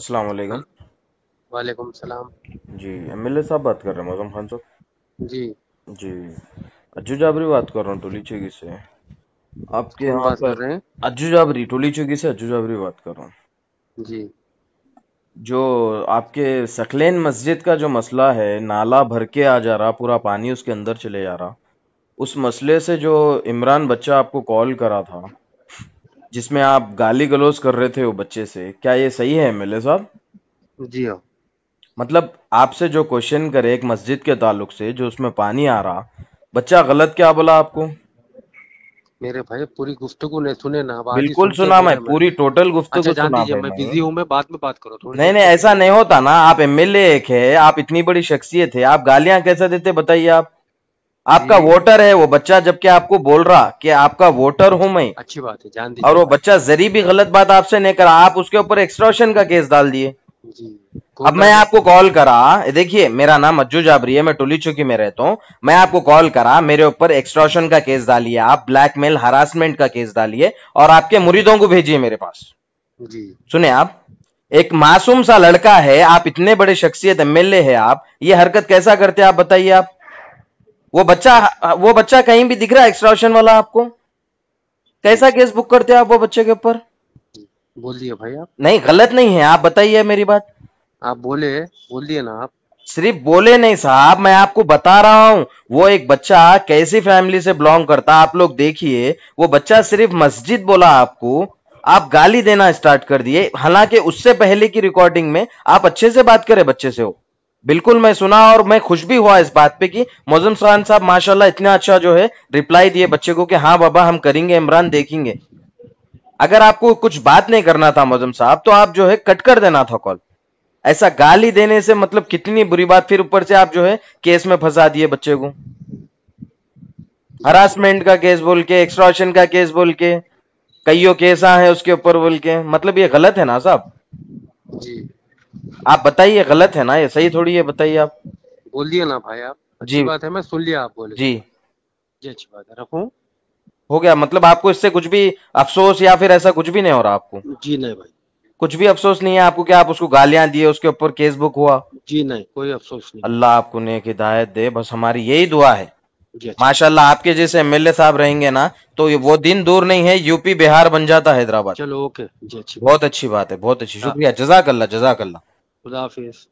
अस्सलाम वालेकुम वालेकुम सलाम जी एमएलए साहब बात कर रहे हैं मौजम खान साहब जी जी अज्जू जाबरी बात कर रहा हूँ टोली चेगी से आपके यहाँ कर रहे हैं अज्जू जाबरी टोली चेगी से अज्जू जाबरी बात कर रहा हूँ जी जो आपके सकलेन मस्जिद का जो मसला है नाला भर के आ जा रहा पूरा पानी उसके अंदर चले जा रहा उस मसले से जो इमरान बच्चा आपको कॉल करा था जिसमें आप गाली गलोज कर रहे थे वो बच्चे से क्या ये सही है एमएलए साहब जी हाँ मतलब आपसे जो क्वेश्चन करे एक मस्जिद के ताल्लुक से जो उसमें पानी आ रहा बच्चा गलत क्या बोला आपको मेरे भाई पूरी गुफ्तगु ने सुने ना बिल्कुल सुना मैं पूरी टोटल गुफ्तगु अच्छा, सुना मैं बिजी हूँ मैं बाद में बात करो थोड़ी नहीं नहीं ऐसा नहीं होता ना आप एमएलए एक है आप इतनी बड़ी शख्सियत है आप गालियां कैसे देते बताइए आप आपका वोटर है वो बच्चा जबकि आपको बोल रहा कि आपका वोटर हूं मैं अच्छी बात है जान और वो बच्चा जरी भी गलत बात आपसे नहीं करा आप उसके ऊपर एक्सट्रोशन का केस डाल दिए अब मैं आपको कॉल करा देखिए मेरा नाम अज्जू जाबरी है मैं टोली चौकी में रहता हूँ मैं आपको कॉल करा मेरे ऊपर एक्सट्रोशन का केस डालिए आप ब्लैकमेल हरासमेंट का केस डालिए और आपके मुरीदों को भेजिए मेरे पास सुने आप एक मासूम सा लड़का है आप इतने बड़े शख्सियत एमएलए है आप ये हरकत कैसा करते आप बताइए आप वो बच्चा वो बच्चा कहीं भी दिख रहा है एक्सट्राशन वाला आपको कैसा केस बुक करते हो आप वो बच्चे के ऊपर बोल दिए भाई आप नहीं गलत नहीं है आप बताइए मेरी बात आप बोले बोल दिए ना आप सिर्फ बोले नहीं साहब मैं आपको बता रहा हूँ वो एक बच्चा कैसी फैमिली से बिलोंग करता आप लोग देखिए वो बच्चा सिर्फ मस्जिद बोला आपको आप गाली देना स्टार्ट कर दिए हालांकि उससे पहले की रिकॉर्डिंग में आप अच्छे से बात करें बच्चे से हो बिल्कुल मैं सुना और मैं खुश भी हुआ इस बात पे कि मोजम खान साहब माशाल्लाह इतना अच्छा जो है रिप्लाई दिए बच्चे को कि हाँ बाबा हम करेंगे इमरान देखेंगे अगर आपको कुछ बात नहीं करना था मोजम साहब तो आप जो है कट कर देना था कॉल ऐसा गाली देने से मतलब कितनी बुरी बात फिर ऊपर से आप जो है केस में फंसा दिए बच्चे को हरासमेंट का केस बोल के एक्सट्रॉशन का केस बोल के केस आ है उसके ऊपर बोल के मतलब ये गलत है ना साहब जी आप बताइए गलत है ना ये सही थोड़ी है बताइए आप बोल ना भाई आप जी बात है मैं सुन लिया आप बोले जी जी अच्छी बात है रखू हो गया मतलब आपको इससे कुछ भी अफसोस या फिर ऐसा कुछ भी नहीं हो रहा आपको जी नहीं भाई कुछ भी अफसोस नहीं है आपको क्या आप उसको गालियां दिए उसके ऊपर केस बुक हुआ जी नहीं कोई अफसोस नहीं अल्लाह आपको नेक हिदायत दे बस हमारी यही दुआ है अच्छा। माशाल्लाह आपके जैसे एमएलए साहब रहेंगे ना तो वो दिन दूर नहीं है यूपी बिहार बन जाता हैदराबाद चलो ओके जी अच्छी बहुत अच्छी बात है बहुत अच्छी हाँ। शुक्रिया जजाकल्ला जजाकल्ला खुदा हाफिज